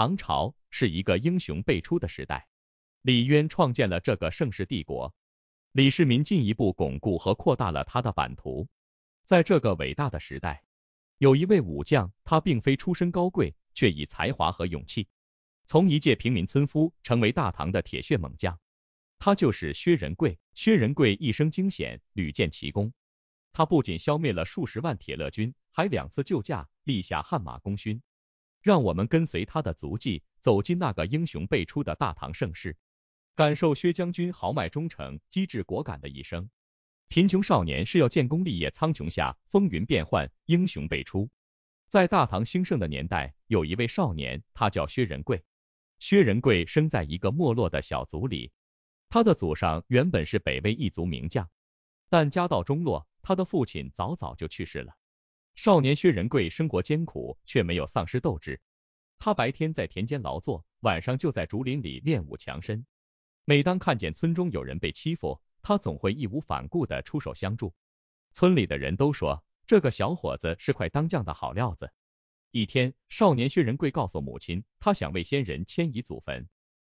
唐朝是一个英雄辈出的时代，李渊创建了这个盛世帝国，李世民进一步巩固和扩大了他的版图。在这个伟大的时代，有一位武将，他并非出身高贵，却以才华和勇气，从一介平民村夫成为大唐的铁血猛将。他就是薛仁贵。薛仁贵一生惊险，屡建奇功。他不仅消灭了数十万铁勒军，还两次救驾，立下汗马功勋。让我们跟随他的足迹，走进那个英雄辈出的大唐盛世，感受薛将军豪迈忠诚、机智果敢的一生。贫穷少年是要建功立业，苍穹下风云变幻，英雄辈出。在大唐兴盛的年代，有一位少年，他叫薛仁贵。薛仁贵生在一个没落的小族里，他的祖上原本是北魏一族名将，但家道中落，他的父亲早早就去世了。少年薛仁贵生活艰苦，却没有丧失斗志。他白天在田间劳作，晚上就在竹林里练武强身。每当看见村中有人被欺负，他总会义无反顾地出手相助。村里的人都说，这个小伙子是块当将的好料子。一天，少年薛仁贵告诉母亲，他想为先人迁移祖坟。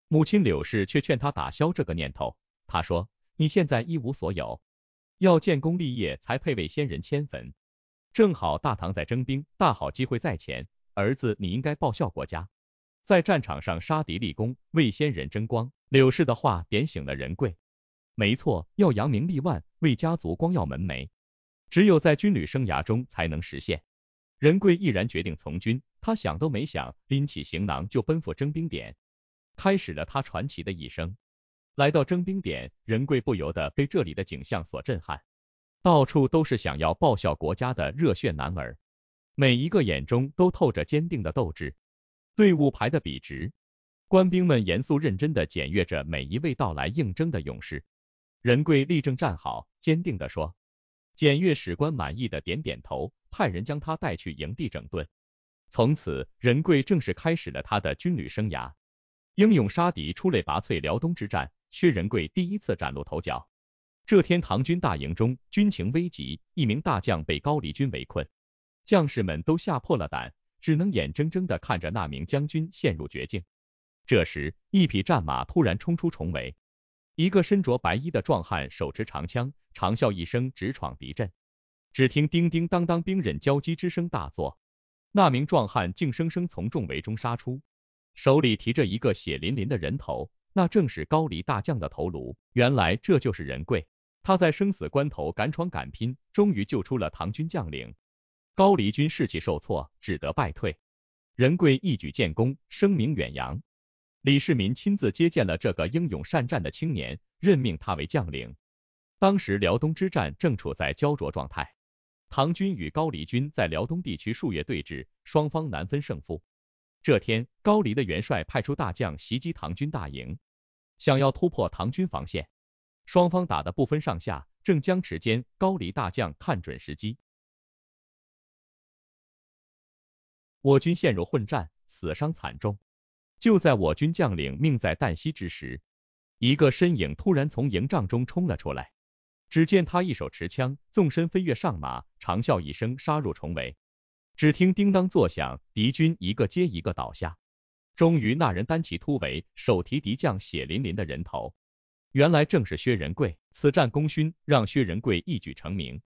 母亲柳氏却劝他打消这个念头。他说：“你现在一无所有，要建功立业才配为先人迁坟。”正好大唐在征兵，大好机会在前，儿子你应该报效国家，在战场上杀敌立功，为先人争光。柳氏的话点醒了仁贵，没错，要扬名立万，为家族光耀门楣，只有在军旅生涯中才能实现。仁贵毅然决定从军，他想都没想，拎起行囊就奔赴征兵点，开始了他传奇的一生。来到征兵点，仁贵不由得被这里的景象所震撼。到处都是想要报效国家的热血男儿，每一个眼中都透着坚定的斗志。队伍排得笔直，官兵们严肃认真的检阅着每一位到来应征的勇士。仁贵立正站好，坚定地说。检阅使官满意的点点头，派人将他带去营地整顿。从此，仁贵正式开始了他的军旅生涯，英勇杀敌，出类拔萃。辽东之战，薛仁贵第一次崭露头角。这天，唐军大营中军情危急，一名大将被高丽军围困，将士们都吓破了胆，只能眼睁睁的看着那名将军陷入绝境。这时，一匹战马突然冲出重围，一个身着白衣的壮汉手持长枪，长啸一声直闯敌阵。只听叮叮当当兵刃交击之声大作，那名壮汉竟生生从重围中杀出，手里提着一个血淋淋的人头，那正是高丽大将的头颅。原来这就是仁贵。他在生死关头敢闯敢拼，终于救出了唐军将领，高黎军士气受挫，只得败退。仁贵一举建功，声名远扬。李世民亲自接见了这个英勇善战的青年，任命他为将领。当时辽东之战正处在焦灼状态，唐军与高黎军在辽东地区数月对峙，双方难分胜负。这天，高黎的元帅派出大将袭击唐军大营，想要突破唐军防线。双方打得不分上下，正僵持间，高黎大将看准时机，我军陷入混战，死伤惨重。就在我军将领命在旦夕之时，一个身影突然从营帐中冲了出来。只见他一手持枪，纵身飞跃上马，长啸一声，杀入重围。只听叮当作响，敌军一个接一个倒下。终于，那人单骑突围，手提敌将血淋淋的人头。原来正是薛仁贵，此战功勋让薛仁贵一举成名。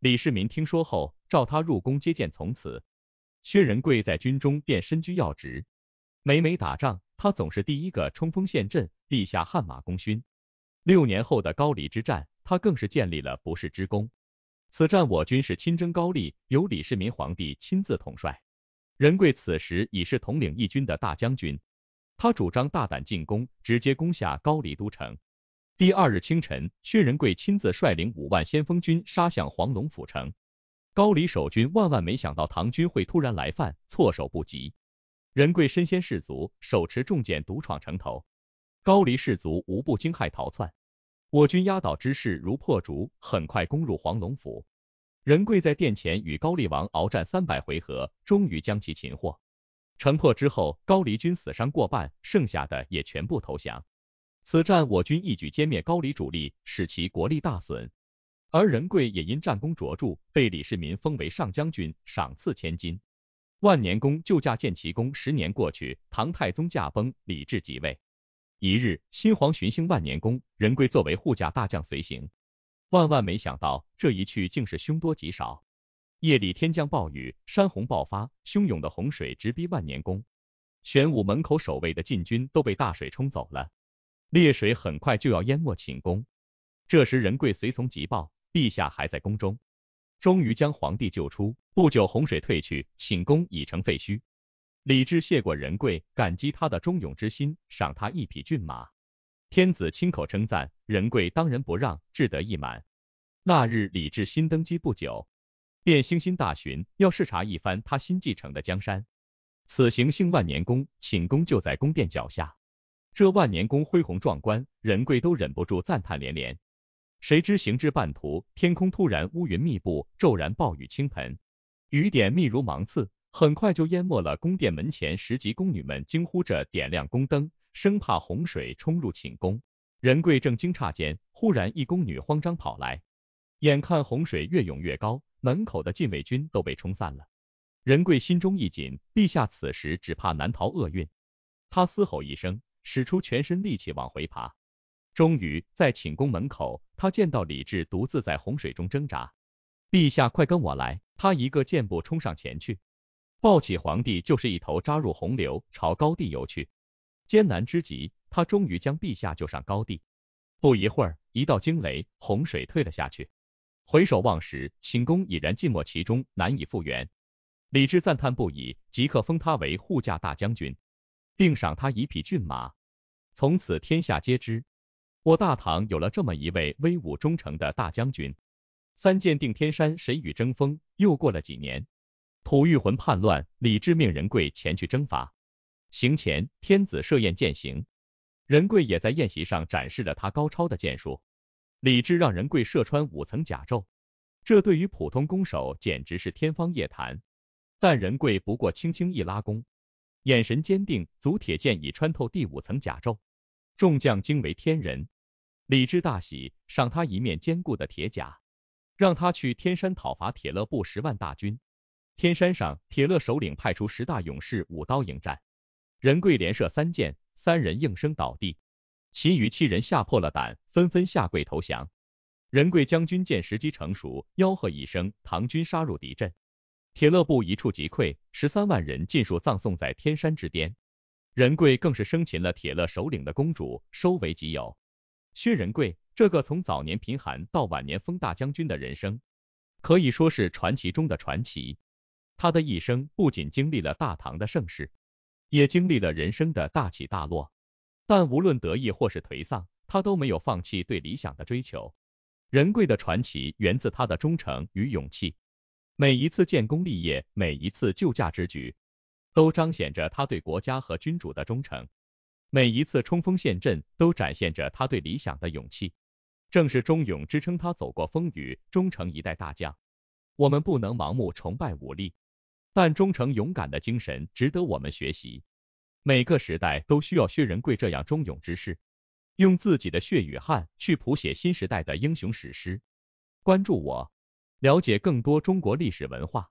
李世民听说后，召他入宫接见，从此，薛仁贵在军中便身居要职。每每打仗，他总是第一个冲锋陷阵，立下汗马功勋。六年后的高丽之战，他更是建立了不世之功。此战我军是亲征高丽，由李世民皇帝亲自统帅。仁贵此时已是统领义军的大将军，他主张大胆进攻，直接攻下高丽都城。第二日清晨，薛仁贵亲自率领五万先锋军杀向黄龙府城。高丽守军万万没想到唐军会突然来犯，措手不及。仁贵身先士卒，手持重剑独闯城头，高丽士卒无不惊骇逃窜。我军压倒之势如破竹，很快攻入黄龙府。仁贵在殿前与高丽王鏖战三百回合，终于将其擒获。城破之后，高丽军死伤过半，剩下的也全部投降。此战，我军一举歼灭高丽主力，使其国力大损。而仁贵也因战功卓著，被李世民封为上将军，赏赐千金。万年宫救驾建奇功，十年过去，唐太宗驾崩，李治即位。一日，新皇巡幸万年宫，仁贵作为护驾大将随行。万万没想到，这一去竟是凶多吉少。夜里天降暴雨，山洪爆发，汹涌的洪水直逼万年宫。玄武门口守卫的禁军都被大水冲走了。烈水很快就要淹没寝宫，这时仁贵随从急报，陛下还在宫中，终于将皇帝救出。不久洪水退去，寝宫已成废墟。李治谢过仁贵，感激他的忠勇之心，赏他一匹骏马。天子亲口称赞仁贵当仁不让，志得意满。那日李治新登基不久，便兴心大巡，要视察一番他新继承的江山。此行兴万年宫，寝宫就在宫殿脚下。这万年宫恢宏壮观，仁贵都忍不住赞叹连连。谁知行至半途，天空突然乌云密布，骤然暴雨倾盆，雨点密如芒刺，很快就淹没了宫殿门前。十级宫女们惊呼着点亮宫灯，生怕洪水冲入寝宫。仁贵正惊诧间，忽然一宫女慌张跑来，眼看洪水越涌越高，门口的禁卫军都被冲散了。仁贵心中一紧，陛下此时只怕难逃厄运。他嘶吼一声。使出全身力气往回爬，终于在寝宫门口，他见到李治独自在洪水中挣扎。陛下，快跟我来！他一个箭步冲上前去，抱起皇帝就是一头扎入洪流，朝高地游去。艰难之极，他终于将陛下救上高地。不一会儿，一道惊雷，洪水退了下去。回首望时，寝宫已然浸没其中，难以复原。李治赞叹不已，即刻封他为护驾大将军。并赏他一匹骏马，从此天下皆知，我大唐有了这么一位威武忠诚的大将军。三箭定天山，谁与争锋？又过了几年，吐谷浑叛乱，李治命仁贵前去征伐。行前，天子设宴饯行，仁贵也在宴席上展示了他高超的箭术。李治让仁贵射穿五层甲胄，这对于普通弓手简直是天方夜谭，但仁贵不过轻轻一拉弓。眼神坚定，足铁剑已穿透第五层甲胄，众将惊为天人。李治大喜，赏他一面坚固的铁甲，让他去天山讨伐铁勒部十万大军。天山上，铁勒首领派出十大勇士舞刀迎战，仁贵连射三箭，三人应声倒地，其余七人吓破了胆，纷纷下跪投降。仁贵将军见时机成熟，吆喝一声，唐军杀入敌阵。铁勒部一触即溃，十三万人尽数葬送在天山之巅。仁贵更是生擒了铁勒首领的公主，收为己有。薛仁贵这个从早年贫寒到晚年封大将军的人生，可以说是传奇中的传奇。他的一生不仅经历了大唐的盛世，也经历了人生的大起大落。但无论得意或是颓丧，他都没有放弃对理想的追求。仁贵的传奇源自他的忠诚与勇气。每一次建功立业，每一次救驾之举，都彰显着他对国家和君主的忠诚；每一次冲锋陷阵，都展现着他对理想的勇气。正是忠勇支撑他走过风雨，忠成一代大将。我们不能盲目崇拜武力，但忠诚勇敢的精神值得我们学习。每个时代都需要薛仁贵这样忠勇之士，用自己的血与汗去谱写新时代的英雄史诗。关注我。了解更多中国历史文化。